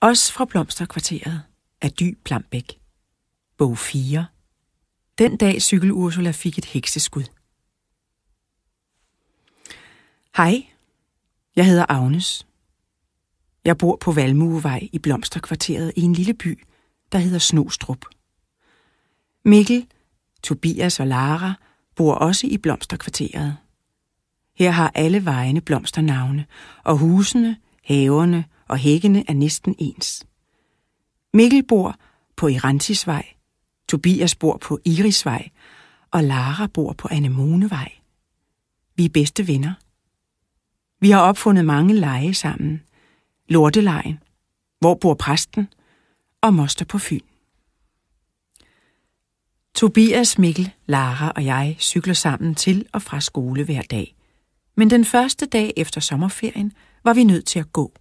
Også fra Blomsterkvarteret af Dy Plambæk. Bog 4. Den dag cykel Ursula fik et hekseskud. Hej, jeg hedder Agnes. Jeg bor på Valmuevej i Blomsterkvarteret i en lille by, der hedder Snostrup. Mikkel, Tobias og Lara bor også i Blomsterkvarteret. Her har alle vejene blomsternavne, og husene, haverne og hækkene er næsten ens. Mikkel bor på Irantisvej, Tobias bor på Irisvej, og Lara bor på Anemonevej. Vi er bedste venner. Vi har opfundet mange lege sammen. Lortelejen, Hvor bor præsten? Og Moster på Fyn. Tobias, Mikkel, Lara og jeg cykler sammen til og fra skole hver dag. Men den første dag efter sommerferien var vi nødt til at gå.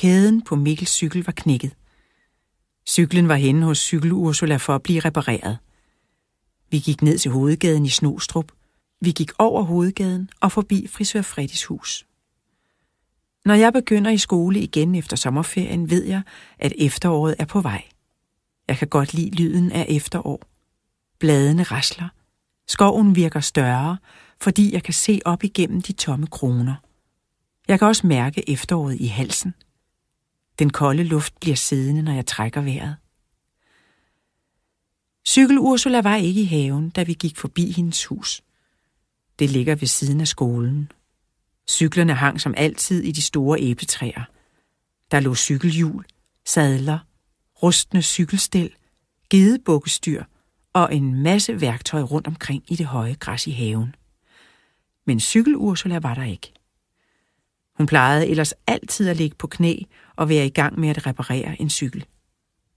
Kæden på Mikkels cykel var knækket. Cyklen var henne hos cykel Ursula for at blive repareret. Vi gik ned til hovedgaden i Snostrup. Vi gik over hovedgaden og forbi frisør Fredis hus. Når jeg begynder i skole igen efter sommerferien, ved jeg, at efteråret er på vej. Jeg kan godt lide lyden af efterår. Bladene rasler. Skoven virker større, fordi jeg kan se op igennem de tomme kroner. Jeg kan også mærke efteråret i halsen – den kolde luft bliver siddende, når jeg trækker vejret. Cykel Ursula var ikke i haven, da vi gik forbi hendes hus. Det ligger ved siden af skolen. Cyklerne hang som altid i de store æbletræer. Der lå cykelhjul, sadler, rustne cykelstel, gedebukkestyr og en masse værktøj rundt omkring i det høje græs i haven. Men cykel Ursula var der ikke. Hun plejede ellers altid at ligge på knæ og være i gang med at reparere en cykel.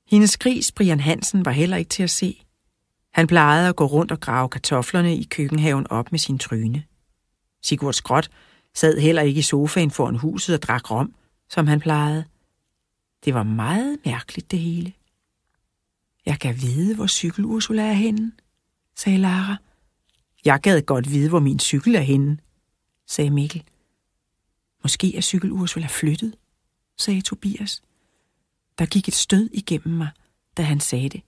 Hendes gris, Brian Hansen, var heller ikke til at se. Han plejede at gå rundt og grave kartoflerne i køkkenhaven op med sin tryne. Sigurd Skråt sad heller ikke i sofaen foran huset og drak rom, som han plejede. Det var meget mærkeligt, det hele. Jeg kan vide, hvor cykel Ursula er henne, sagde Lara. Jeg gad godt vide, hvor min cykel er henne, sagde Mikkel. Måske er cykel Ursula flyttet, sagde Tobias. Der gik et stød igennem mig, da han sagde det.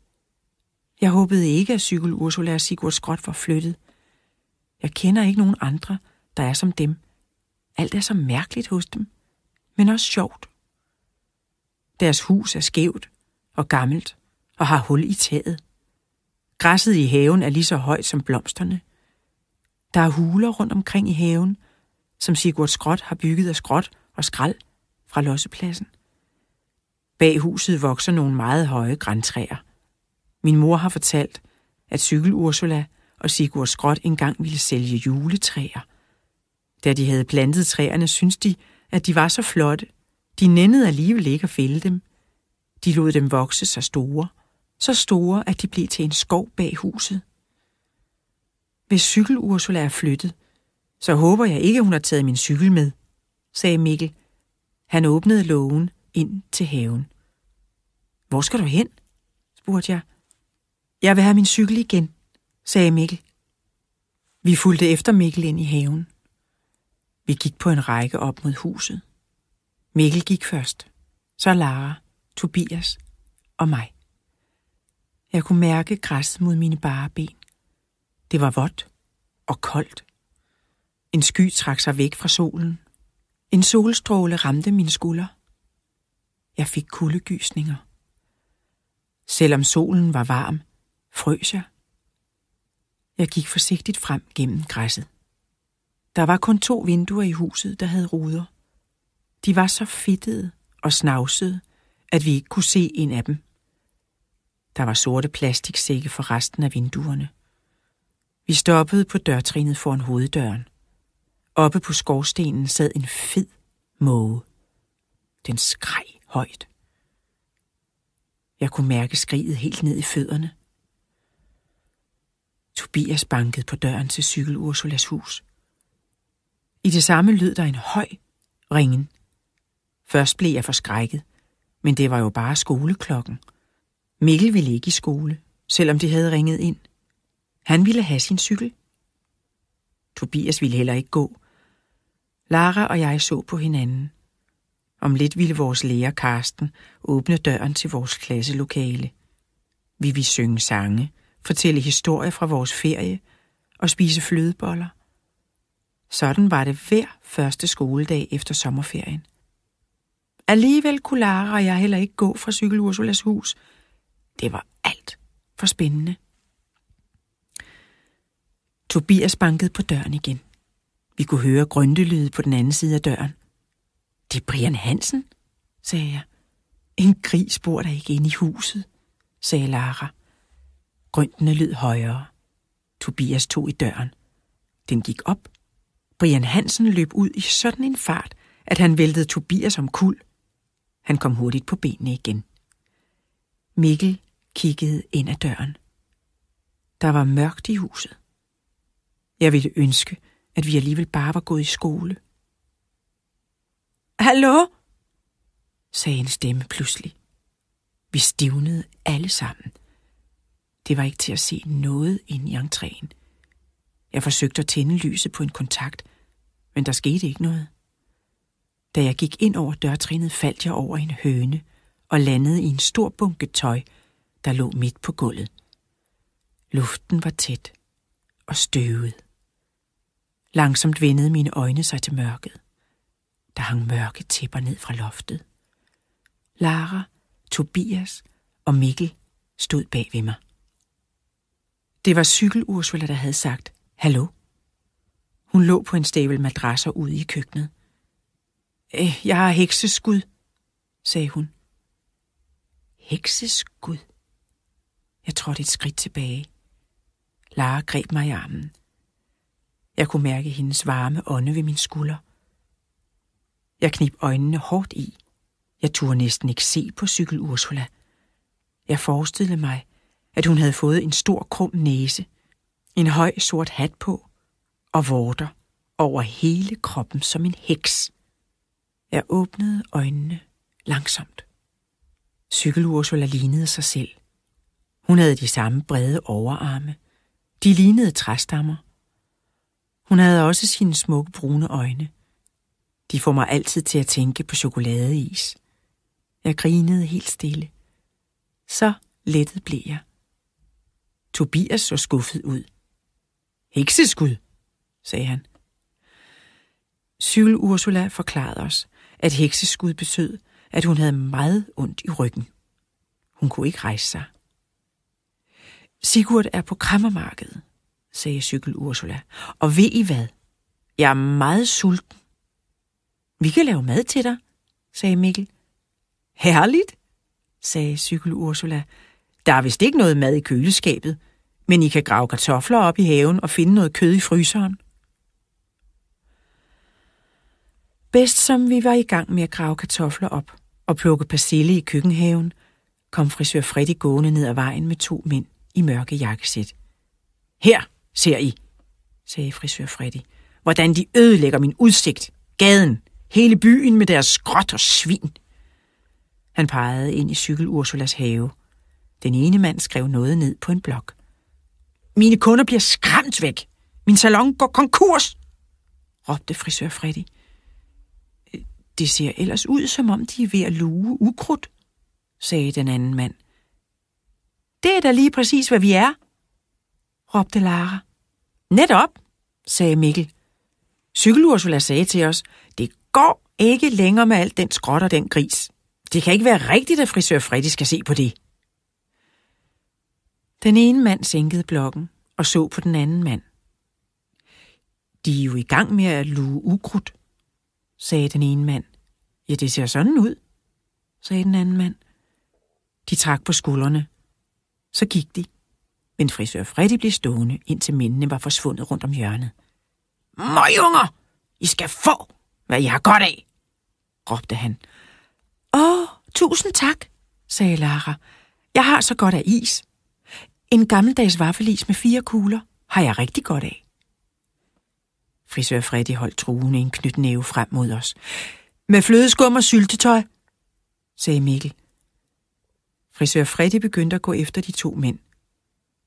Jeg håbede ikke, at cykel Ursula og Sigurd Skråt var flyttet. Jeg kender ikke nogen andre, der er som dem. Alt er så mærkeligt hos dem, men også sjovt. Deres hus er skævt og gammelt og har hul i taget. Græsset i haven er lige så højt som blomsterne. Der er huler rundt omkring i haven – som Sigurd Skråt har bygget af skråt og skrald fra lossepladsen. Bag huset vokser nogle meget høje græntræer. Min mor har fortalt, at cykel Ursula og Sigurd Skråt engang ville sælge juletræer. Da de havde plantet træerne, syntes de, at de var så flotte. De nændede alligevel ikke at fælde dem. De lod dem vokse så store, så store, at de blev til en skov bag huset. Hvis cykel Ursula er flyttet, så håber jeg ikke, hun har taget min cykel med, sagde Mikkel. Han åbnede lågen ind til haven. Hvor skal du hen? spurgte jeg. Jeg vil have min cykel igen, sagde Mikkel. Vi fulgte efter Mikkel ind i haven. Vi gik på en række op mod huset. Mikkel gik først, så Lara, Tobias og mig. Jeg kunne mærke græsset mod mine bare ben. Det var vådt og koldt. En sky trak sig væk fra solen. En solstråle ramte min skulder. Jeg fik kuldegysninger. Selvom solen var varm, frøs jeg. Jeg gik forsigtigt frem gennem græsset. Der var kun to vinduer i huset, der havde ruder. De var så fittede og snavsede, at vi ikke kunne se en af dem. Der var sorte plastiksække for resten af vinduerne. Vi stoppede på dørtrinet foran hoveddøren. Oppe på skorstenen sad en fed måge. Den skreg højt. Jeg kunne mærke skriget helt ned i fødderne. Tobias bankede på døren til cykel Ursulas hus. I det samme lød der en høj ringen. Først blev jeg forskrækket, men det var jo bare skoleklokken. Mikkel ville ikke i skole, selvom de havde ringet ind. Han ville have sin cykel. Tobias ville heller ikke gå, Lara og jeg så på hinanden. Om lidt ville vores lærer Karsten åbne døren til vores klasselokale. Vi ville synge sange, fortælle historier fra vores ferie og spise flødeboller. Sådan var det hver første skoledag efter sommerferien. Alligevel kunne Lara og jeg heller ikke gå fra cykel Ursulas hus. Det var alt for spændende. Tobias bankede på døren igen. Vi kunne høre grøntelyde på den anden side af døren. Det er Brian Hansen, sagde jeg. En gris bor der ikke inde i huset, sagde Lara. Grøntene lød højere. Tobias tog i døren. Den gik op. Brian Hansen løb ud i sådan en fart, at han væltede Tobias om kul. Han kom hurtigt på benene igen. Mikkel kiggede ind ad døren. Der var mørkt i huset. Jeg ville ønske, at vi alligevel bare var gået i skole. Hallo? sagde en stemme pludselig. Vi stivnede alle sammen. Det var ikke til at se noget inde i entréen. Jeg forsøgte at tænde lyset på en kontakt, men der skete ikke noget. Da jeg gik ind over dørtrinnet, faldt jeg over en høne og landede i en stor bunke tøj, der lå midt på gulvet. Luften var tæt og støvet. Langsomt vendede mine øjne sig til mørket. Der hang mørke tæpper ned fra loftet. Lara, Tobias og Mikkel stod bag ved mig. Det var cykelursula, der havde sagt, Hallo? Hun lå på en stabel madrasser ude i køkkenet. Eh, jeg har hekseskud, sagde hun. Hekseskud? Jeg trådte et skridt tilbage. Lara greb mig i armen. Jeg kunne mærke hendes varme ånde ved min skulder. Jeg knib øjnene hårdt i. Jeg turde næsten ikke se på cykel Ursula. Jeg forestillede mig, at hun havde fået en stor krum næse, en høj sort hat på og vorter over hele kroppen som en heks. Jeg åbnede øjnene langsomt. Cykel Ursula lignede sig selv. Hun havde de samme brede overarme. De lignede træstammer – hun havde også sine smukke brune øjne. De får mig altid til at tænke på chokoladeis. Jeg grinede helt stille. Så lettet blev jeg. Tobias så skuffet ud. Hekseskud, sagde han. Syl Ursula forklarede os, at hekseskud betød, at hun havde meget ondt i ryggen. Hun kunne ikke rejse sig. Sigurd er på krammermarkedet, sagde cykel Ursula. Og ved I hvad? Jeg er meget sulten. Vi kan lave mad til dig, sagde Mikkel. Herligt, sagde cykel Ursula. Der er vist ikke noget mad i køleskabet, men I kan grave kartofler op i haven og finde noget kød i fryseren. Bedst som vi var i gang med at grave kartofler op og plukke persille i køkkenhaven, kom frisør Freddy gående ned ad vejen med to mænd i mørke jakkesæt. Her, ser I, sagde frisør Freddy, hvordan de ødelægger min udsigt, gaden, hele byen med deres skråt og svin. Han pegede ind i cykel Ursulas have. Den ene mand skrev noget ned på en blok. Mine kunder bliver skræmt væk. Min salon går konkurs, råbte frisør Freddy. Det ser ellers ud, som om de er ved at luge ukrudt, sagde den anden mand. Det er da lige præcis, hvad vi er, råbte Lara. Netop, sagde Mikkel. Cykelursula sagde til os, det går ikke længere med alt den skrot og den gris. Det kan ikke være rigtigt, at frisør Freddy skal se på det. Den ene mand sænkede blokken og så på den anden mand. De er jo i gang med at luge ukrudt, sagde den ene mand. Ja, det ser sådan ud, sagde den anden mand. De trak på skuldrene. Så gik de. Men frisør Freddy blev stående, indtil mændene var forsvundet rundt om hjørnet. Møgunger! I skal få, hvad I har godt af, råbte han. Åh, tusind tak, sagde Lara. Jeg har så godt af is. En gammeldags vaffelis med fire kugler har jeg rigtig godt af. Frisør Freddy holdt truende en knytnæve frem mod os. Med flødeskum og syltetøj, sagde Mikkel. Frisør Freddy begyndte at gå efter de to mænd –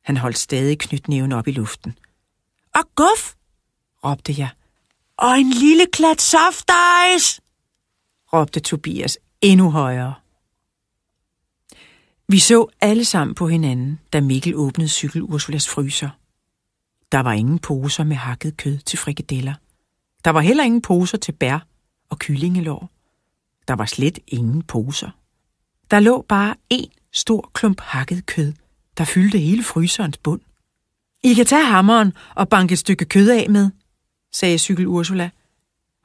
han holdt stadig knytnæven op i luften. Og guf, råbte jeg. Og en lille klat soft ice, råbte Tobias endnu højere. Vi så alle sammen på hinanden, da Mikkel åbnede cykel Ursulas fryser. Der var ingen poser med hakket kød til frikadeller. Der var heller ingen poser til bær og kyllingelår. Der var slet ingen poser. Der lå bare en stor klump hakket kød – der fyldte hele fryserens bund. I kan tage hammeren og banke et stykke kød af med, sagde cykel Ursula.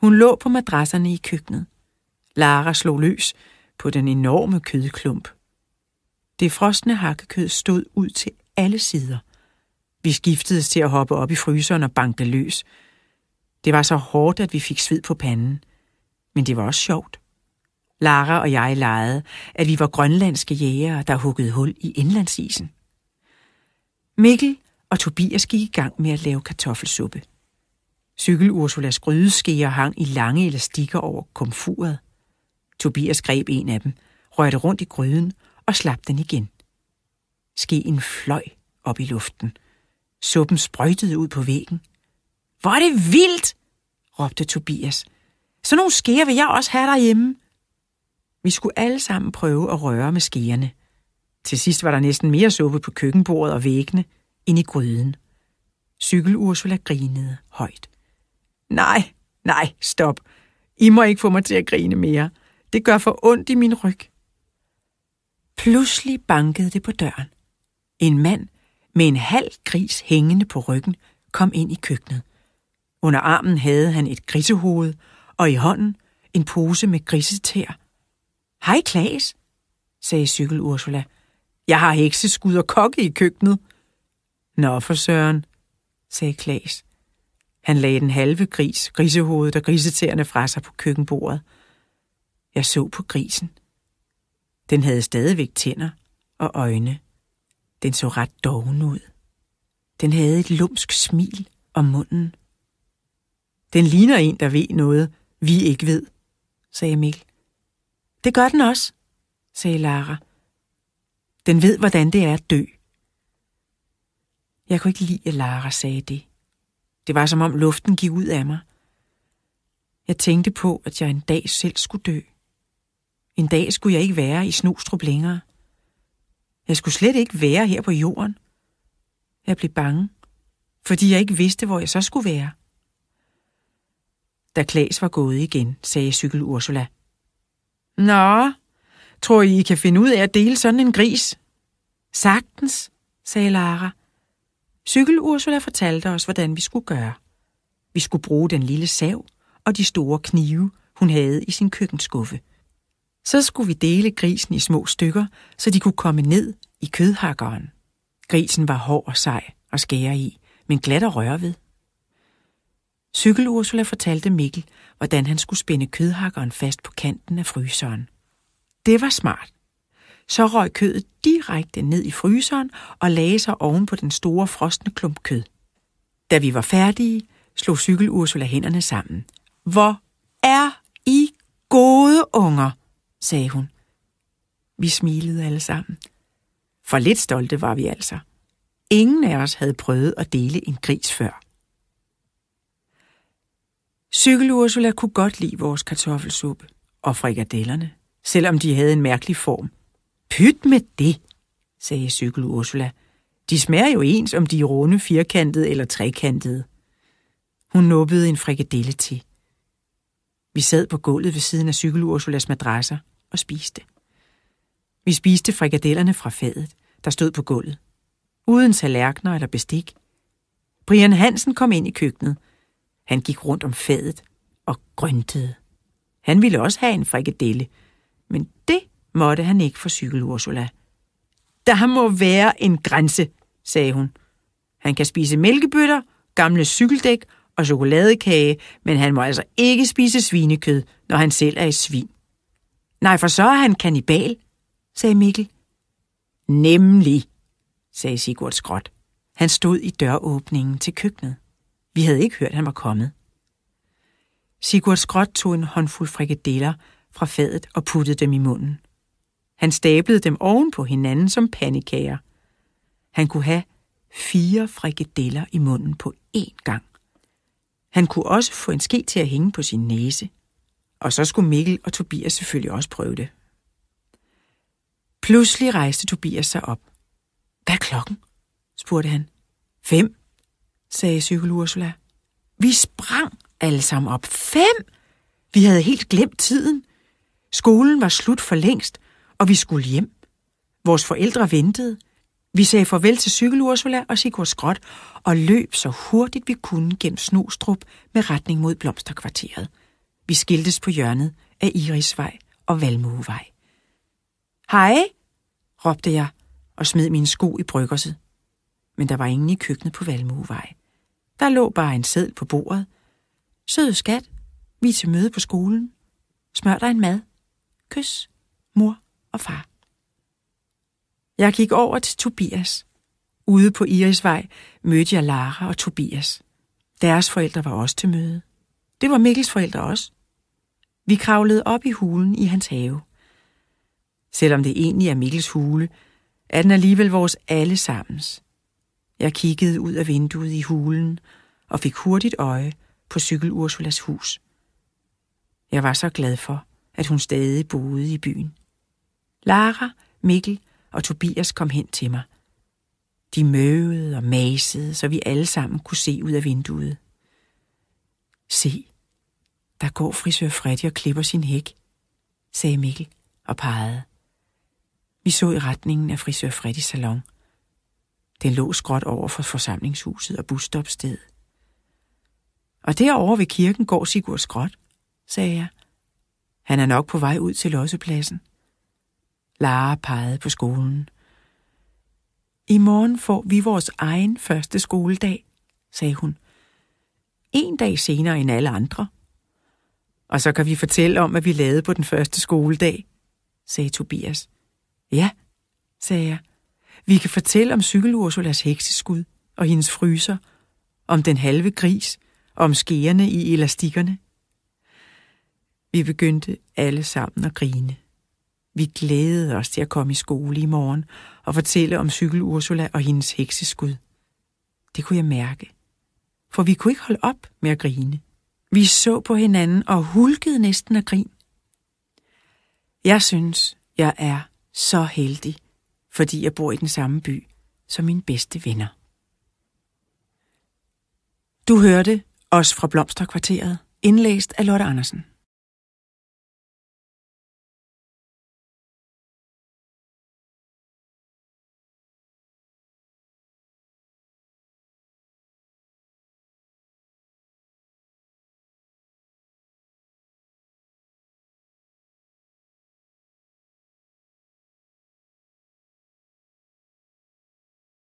Hun lå på madrasserne i køkkenet. Lara slog løs på den enorme kødklump. Det frosne hakkekød stod ud til alle sider. Vi skiftedes til at hoppe op i fryseren og banke løs. Det var så hårdt, at vi fik sved på panden. Men det var også sjovt. Lara og jeg legede, at vi var grønlandske jægere, der huggede hul i indlandsisen. Mikkel og Tobias gik i gang med at lave kartoffelsuppe. Cykel Ursulas grydeskeer hang i lange elastikker over komfuret. Tobias greb en af dem, rørte rundt i gryden og slap den igen. Skeen fløj op i luften. Suppen sprøjtede ud på væggen. Hvor er det vildt! råbte Tobias. Så nogle skeer vil jeg også have derhjemme. Vi skulle alle sammen prøve at røre med skeerne. Til sidst var der næsten mere suppe på køkkenbordet og væggene end i gryden. Cykel Ursula grinede højt. Nej, nej, stop. I må ikke få mig til at grine mere. Det gør for ondt i min ryg. Pludselig bankede det på døren. En mand med en halv gris hængende på ryggen kom ind i køkkenet. Under armen havde han et grisehoved, og i hånden en pose med grisetær. Hej, Klaas, sagde cykel Ursula. Jeg har hekseskud og kokke i køkkenet. Nå for søren, sagde Klaas. Han lagde den halve gris, grisehovedet og grisetæerne fra sig på køkkenbordet. Jeg så på grisen. Den havde stadigvæk tænder og øjne. Den så ret doven ud. Den havde et lumsk smil om munden. Den ligner en, der ved noget, vi ikke ved, sagde Mikkel. Det gør den også, sagde Lara. Den ved, hvordan det er at dø. Jeg kunne ikke lide, at Lara sagde det. Det var som om luften gik ud af mig. Jeg tænkte på, at jeg en dag selv skulle dø. En dag skulle jeg ikke være i Snostrup længere. Jeg skulle slet ikke være her på jorden. Jeg blev bange, fordi jeg ikke vidste, hvor jeg så skulle være. Da Klaas var gået igen, sagde cykel Ursula. Nå, Tror I, I kan finde ud af at dele sådan en gris? Sagtens, sagde Lara. Cykel Ursula fortalte os, hvordan vi skulle gøre. Vi skulle bruge den lille sav og de store knive, hun havde i sin køkkenskuffe. Så skulle vi dele grisen i små stykker, så de kunne komme ned i kødhakkeren. Grisen var hård og sej og skære i, men glat at røre ved. Cykel Ursula fortalte Mikkel, hvordan han skulle spænde kødhakkeren fast på kanten af fryseren. Det var smart. Så røg kødet direkte ned i fryseren og lagde sig oven på den store frosne klump kød. Da vi var færdige, slog cykel Ursula hænderne sammen. Hvor er I gode unger, sagde hun. Vi smilede alle sammen. For lidt stolte var vi altså. Ingen af os havde prøvet at dele en gris før. Cykel Ursula kunne godt lide vores kartoffelsuppe og frikadellerne selvom de havde en mærkelig form. Pyt med det, sagde cykel Ursula. De smager jo ens, om de er runde, firkantede eller trekantede. Hun nubbede en frikadelle til. Vi sad på gulvet ved siden af cykel Ursulas madrasser og spiste. Vi spiste frikadellerne fra fadet, der stod på gulvet. Uden tallerkener eller bestik. Brian Hansen kom ind i køkkenet. Han gik rundt om fadet og grøntede. Han ville også have en frikadelle, men det måtte han ikke for cykel Ursula. Der må være en grænse, sagde hun. Han kan spise mælkebøtter, gamle cykeldæk og chokoladekage, men han må altså ikke spise svinekød, når han selv er et svin. Nej, for så er han kanibal, sagde Mikkel. Nemlig, sagde Sigurd skråt. Han stod i døråbningen til køkkenet. Vi havde ikke hørt, han var kommet. Sigurd Skråt tog en håndfuld frikadeller fra fadet og puttede dem i munden. Han stablede dem oven på hinanden som pandekager. Han kunne have fire frikadeller i munden på én gang. Han kunne også få en ske til at hænge på sin næse. Og så skulle Mikkel og Tobias selvfølgelig også prøve det. Pludselig rejste Tobias sig op. Hvad er klokken? spurgte han. Fem, sagde psykolog Ursula. Vi sprang alle sammen op. Fem! Vi havde helt glemt tiden. Skolen var slut for længst, og vi skulle hjem. Vores forældre ventede. Vi sagde farvel til cykel Ursula og Sigurd Skråt og løb så hurtigt vi kunne gennem Snostrup med retning mod Blomsterkvarteret. Vi skiltes på hjørnet af Irisvej og Valmuevej. Hej, råbte jeg og smed mine sko i bryggerset. Men der var ingen i køkkenet på Valmuevej. Der lå bare en seddel på bordet. Søde skat, vi er til møde på skolen. Smør dig en mad. Kys, mor og far. Jeg gik over til Tobias. Ude på Irisvej mødte jeg Lara og Tobias. Deres forældre var også til møde. Det var Mikkels forældre også. Vi kravlede op i hulen i hans have. Selvom det egentlig er Mikkels hule, er den alligevel vores alle sammens. Jeg kiggede ud af vinduet i hulen og fik hurtigt øje på cykel Ursulas hus. Jeg var så glad for, at hun stadig boede i byen. Lara, Mikkel og Tobias kom hen til mig. De møvede og masede, så vi alle sammen kunne se ud af vinduet. Se, der går frisør Freddy og klipper sin hæk, sagde Mikkel og pegede. Vi så i retningen af frisør Freddys salon. Den lå skråt over for forsamlingshuset og busstopstedet. Og derovre ved kirken går Sigurd Skråt, sagde jeg. Han er nok på vej ud til lossepladsen. Lara pegede på skolen. I morgen får vi vores egen første skoledag, sagde hun. En dag senere end alle andre. Og så kan vi fortælle om, hvad vi lavede på den første skoledag, sagde Tobias. Ja, sagde jeg. Vi kan fortælle om cykelursulas hekseskud og hendes fryser, om den halve gris, om skærene i elastikkerne. Vi begyndte alle sammen at grine. Vi glædede os til at komme i skole i morgen og fortælle om cykel Ursula og hendes hekseskud. Det kunne jeg mærke, for vi kunne ikke holde op med at grine. Vi så på hinanden og hulkede næsten af grin. Jeg synes, jeg er så heldig, fordi jeg bor i den samme by som mine bedste venner. Du hørte os fra Blomsterkvarteret, indlæst af Lotte Andersen.